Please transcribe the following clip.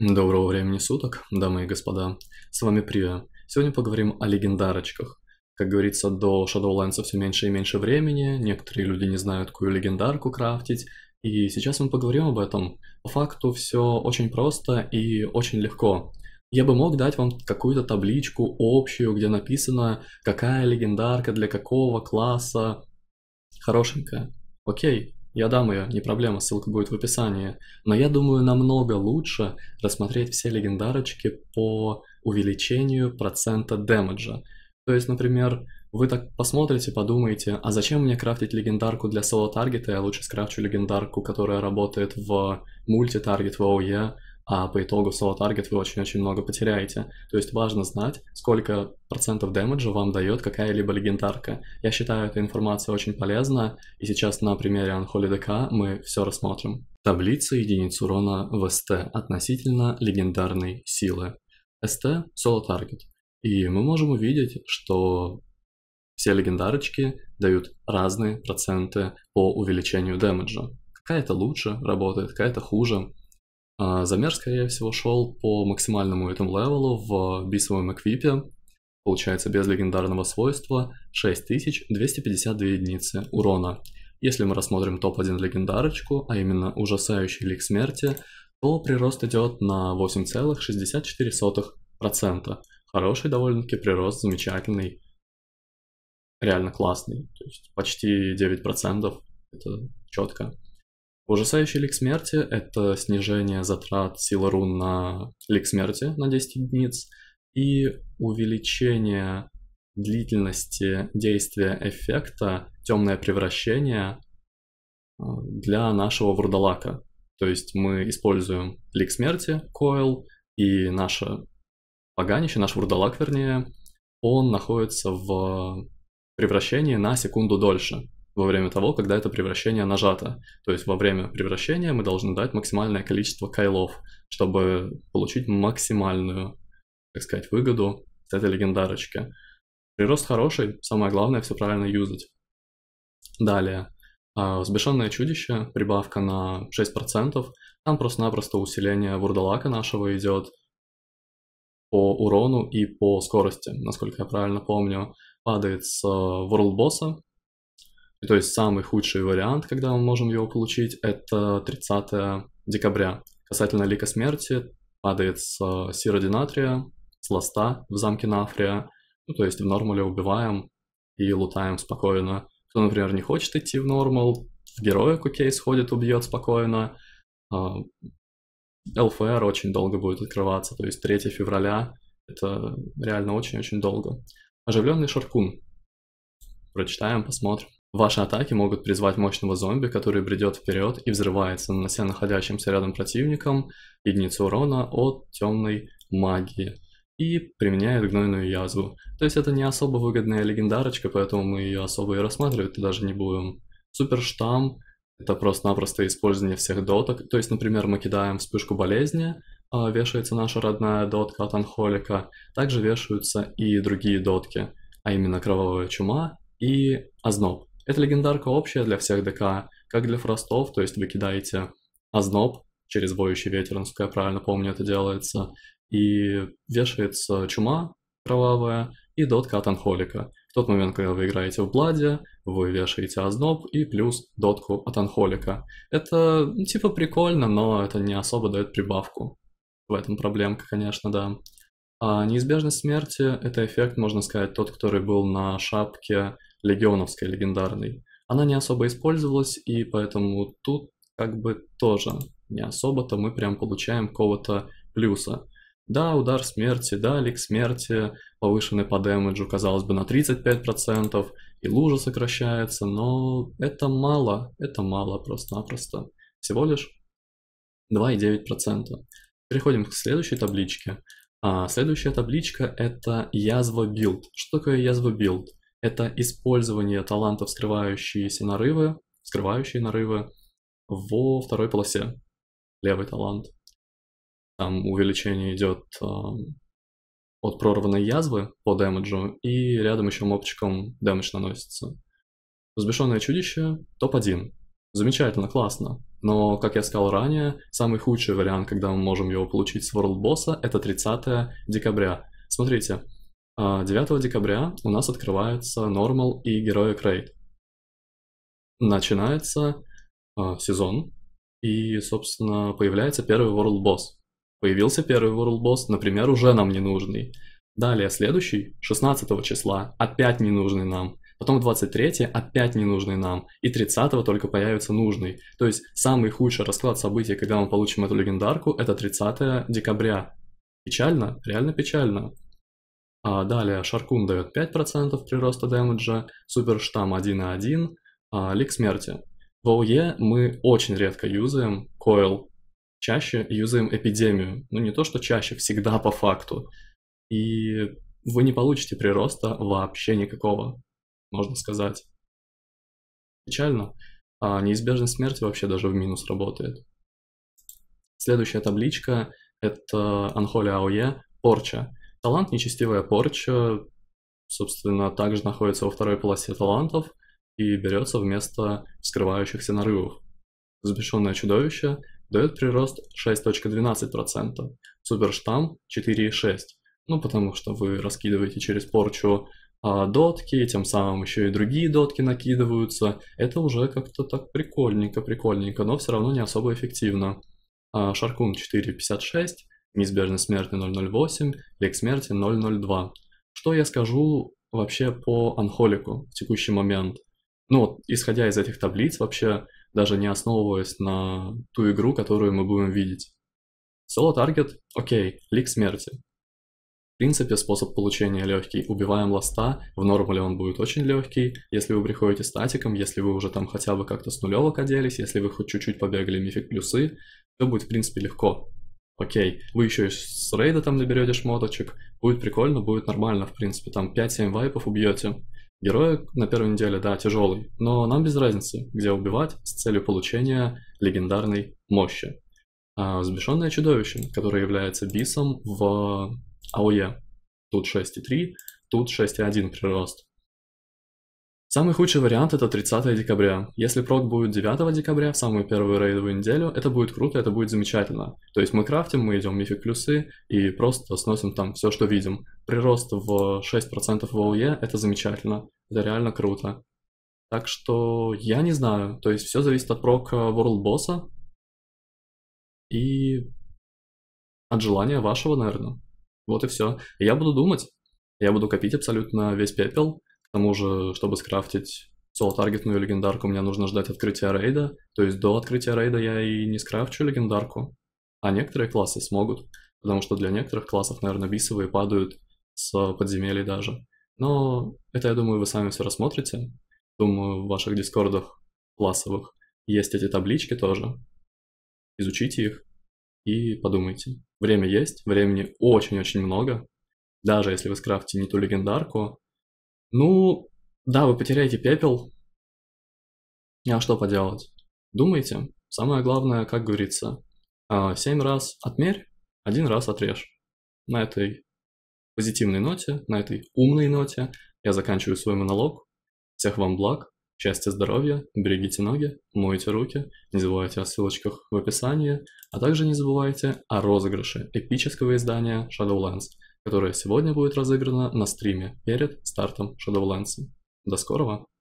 Доброго времени суток, дамы и господа. С вами Привя. Сегодня поговорим о легендарочках. Как говорится, до Shadowlands все меньше и меньше времени, некоторые люди не знают, какую легендарку крафтить, и сейчас мы поговорим об этом. По факту все очень просто и очень легко. Я бы мог дать вам какую-то табличку общую, где написано, какая легендарка для какого класса хорошенькая. Окей, я дам ее, не проблема, ссылка будет в описании. Но я думаю, намного лучше рассмотреть все легендарочки по увеличению процента дэмэджа. То есть, например, вы так посмотрите, подумаете, а зачем мне крафтить легендарку для соло-таргета, я лучше скрафчу легендарку, которая работает в мульти-таргет в ОЕ, а по итогу соло таргет вы очень-очень много потеряете. То есть важно знать, сколько процентов дэмэджа вам дает какая-либо легендарка. Я считаю, эта информация очень полезна, и сейчас на примере Unholy DK мы все рассмотрим. Таблица единиц урона в СТ относительно легендарной силы. СТ – соло-таргет. И мы можем увидеть, что все легендарочки дают разные проценты по увеличению дэмэджа. Какая-то лучше работает, какая-то хуже. А замер, скорее всего, шел по максимальному этому левелу в бисовом эквипе. Получается, без легендарного свойства 6252 единицы урона. Если мы рассмотрим топ-1 легендарочку, а именно ужасающий лик смерти, то прирост идет на 8,64%. Хороший довольно-таки прирост, замечательный. Реально классный. То есть почти 9% это четко. Ужасающий лик смерти — это снижение затрат силы рун на лик смерти на 10 единиц и увеличение длительности действия эффекта темное превращение э, для нашего вурдалака. То есть мы используем лик смерти, койл, и наше поганище, наш вурдалак вернее, он находится в превращении на секунду дольше во время того, когда это превращение нажато. То есть во время превращения мы должны дать максимальное количество кайлов, чтобы получить максимальную, так сказать, выгоду с этой легендарочки. Прирост хороший, самое главное все правильно юзать. Далее. А, взбешенное чудище, прибавка на 6%. Там просто-напросто усиление вурдалака нашего идет по урону и по скорости, насколько я правильно помню. Падает с э, World босса, то есть самый худший вариант, когда мы можем его получить, это 30 декабря. Касательно Лика Смерти, падает с э, Сиродинатрия, с Ласта в замке Нафрия, ну, то есть в Нормале убиваем и лутаем спокойно. Кто, например, не хочет идти в Нормал, в Героя Кукей сходит, убьет спокойно. А, ЛФР очень долго будет открываться, то есть 3 февраля это реально очень-очень долго. Оживленный Шаркун. Прочитаем, посмотрим. Ваши атаки могут призвать мощного зомби, который бредет вперед и взрывается, нанося находящимся рядом противникам единицу урона от темной магии и применяет гнойную язву. То есть это не особо выгодная легендарочка, поэтому мы ее особо и рассматривать даже не будем. Суперштамм – это просто-напросто использование всех доток. То есть, например, мы кидаем вспышку болезни, а, вешается наша родная дотка от анхолика, также вешаются и другие дотки, а именно кровавая чума и озноб. Эта легендарка общая для всех ДК, как для фростов, то есть вы кидаете озноб через воющий ветер, насколько я правильно помню, это делается, и вешается чума кровавая и дотка от анхолика. В тот момент, когда вы играете в Бладе, вы вешаете озноб и плюс дотку от анхолика. Это ну, типа прикольно, но это не особо дает прибавку. В этом проблемка, конечно, да. А неизбежность смерти — это эффект, можно сказать, тот, который был на шапке легионовской легендарной, она не особо использовалась, и поэтому тут как бы тоже не особо-то мы прям получаем кого то плюса. Да, удар смерти, да, лик смерти, повышенный по дэмэджу, казалось бы, на 35%, и лужа сокращается, но это мало, это мало просто-напросто. Всего лишь 2,9%. Переходим к следующей табличке. А, следующая табличка это язва билд. Что такое язва билд? это использование талантов, скрывающиеся нарывы, скрывающие нарывы во второй полосе. Левый талант. Там увеличение идет э, от прорванной язвы по дэмэджу, и рядом еще мопчиком дэмэдж наносится. Взбешенное чудище — топ-1. Замечательно, классно. Но, как я сказал ранее, самый худший вариант, когда мы можем его получить с World босса это 30 декабря. Смотрите, 9 а, декабря у нас открывается Normal и Герои Крейд. Начинается э, сезон, и, собственно, появляется первый World Boss. Появился первый World Boss, например, уже нам не нужный. Далее следующий, 16 числа, опять не нужный нам. Потом 23 опять не нужный нам. И 30 только появится нужный. То есть самый худший расклад событий, когда мы получим эту легендарку, это 30 декабря. Печально? Реально печально. А далее Шаркун дает 5% прироста дэмэджа, Суперштам 1 на 1, а, Лик Смерти. В ОУЕ мы очень редко юзаем Койл, чаще юзаем Эпидемию. Ну не то, что чаще, всегда по факту. И вы не получите прироста вообще никакого, можно сказать. Печально. А неизбежность смерти вообще даже в минус работает. Следующая табличка — это Unholy AOE, порча. Талант «Нечестивая порча», собственно, также находится во второй полосе талантов и берется вместо скрывающихся нарывов. Взбешенное чудовище дает прирост 6.12%, суперштамм 4.6%, ну потому что вы раскидываете через порчу а, дотки, тем самым еще и другие дотки накидываются. Это уже как-то так прикольненько, прикольненько, но все равно не особо эффективно. А, Шаркун 4.56, неизбежность смерти 008, лик смерти 002. Что я скажу вообще по анхолику в текущий момент? Ну вот, исходя из этих таблиц, вообще даже не основываясь на ту игру, которую мы будем видеть. Соло таргет, окей, лик смерти. В принципе, способ получения легкий. Убиваем ласта, в нормале он будет очень легкий. Если вы приходите статиком, если вы уже там хотя бы как-то с нулевок оделись, если вы хоть чуть-чуть побегали мифик плюсы, все будет в принципе легко окей, вы еще и с рейда там наберете шмоточек, будет прикольно, будет нормально, в принципе, там 5-7 вайпов убьете. Герой на первой неделе, да, тяжелый, но нам без разницы, где убивать с целью получения легендарной мощи. А, взбешенное чудовище, которое является бисом в АОЕ. Тут 6,3, тут 6,1 прирост. Самый худший вариант это 30 декабря. Если прок будет 9 декабря, в самую первую рейдовую неделю, это будет круто, это будет замечательно. То есть мы крафтим, мы идем мифик плюсы и просто сносим там все, что видим. Прирост в 6% в ОУЕ e это замечательно, это реально круто. Так что я не знаю, то есть все зависит от прок World Босса и от желания вашего, наверное. Вот и все. Я буду думать, я буду копить абсолютно весь пепел, к тому же, чтобы скрафтить соло-таргетную легендарку, мне нужно ждать открытия рейда. То есть до открытия рейда я и не скрафчу легендарку. А некоторые классы смогут, потому что для некоторых классов, наверное, бисовые падают с подземелий даже. Но это, я думаю, вы сами все рассмотрите. Думаю, в ваших дискордах классовых есть эти таблички тоже. Изучите их и подумайте. Время есть, времени очень-очень много. Даже если вы скрафтите не ту легендарку, ну, да, вы потеряете пепел. А что поделать? Думайте. Самое главное, как говорится, а, семь раз отмерь, один раз отрежь. На этой позитивной ноте, на этой умной ноте я заканчиваю свой монолог. Всех вам благ, счастья, здоровья, берегите ноги, мойте руки, не забывайте о ссылочках в описании, а также не забывайте о розыгрыше эпического издания Shadowlands – которая сегодня будет разыграна на стриме перед стартом Shadowlands. До скорого!